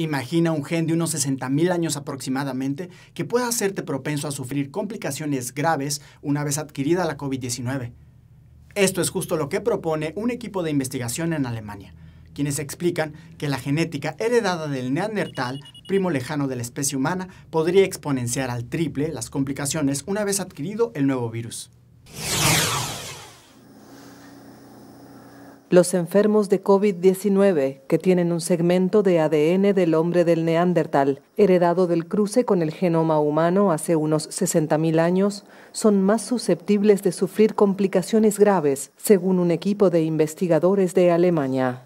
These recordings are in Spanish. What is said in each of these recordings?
Imagina un gen de unos 60.000 años aproximadamente que pueda hacerte propenso a sufrir complicaciones graves una vez adquirida la COVID-19. Esto es justo lo que propone un equipo de investigación en Alemania, quienes explican que la genética heredada del neandertal, primo lejano de la especie humana, podría exponenciar al triple las complicaciones una vez adquirido el nuevo virus. Los enfermos de COVID-19, que tienen un segmento de ADN del hombre del Neandertal, heredado del cruce con el genoma humano hace unos 60.000 años, son más susceptibles de sufrir complicaciones graves, según un equipo de investigadores de Alemania.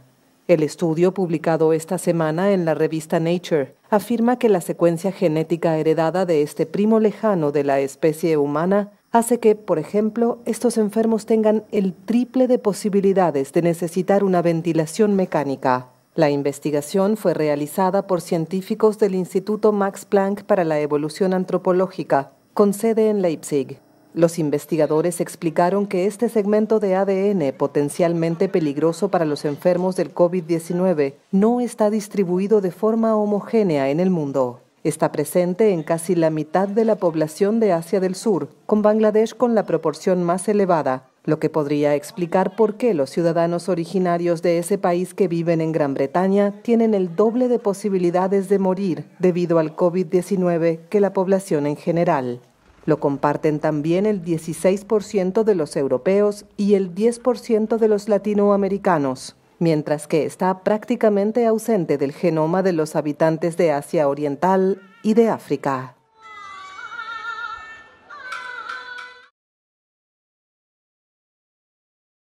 El estudio publicado esta semana en la revista Nature afirma que la secuencia genética heredada de este primo lejano de la especie humana hace que, por ejemplo, estos enfermos tengan el triple de posibilidades de necesitar una ventilación mecánica. La investigación fue realizada por científicos del Instituto Max Planck para la Evolución Antropológica, con sede en Leipzig. Los investigadores explicaron que este segmento de ADN potencialmente peligroso para los enfermos del COVID-19 no está distribuido de forma homogénea en el mundo. Está presente en casi la mitad de la población de Asia del Sur, con Bangladesh con la proporción más elevada, lo que podría explicar por qué los ciudadanos originarios de ese país que viven en Gran Bretaña tienen el doble de posibilidades de morir debido al COVID-19 que la población en general. Lo comparten también el 16% de los europeos y el 10% de los latinoamericanos mientras que está prácticamente ausente del genoma de los habitantes de Asia Oriental y de África.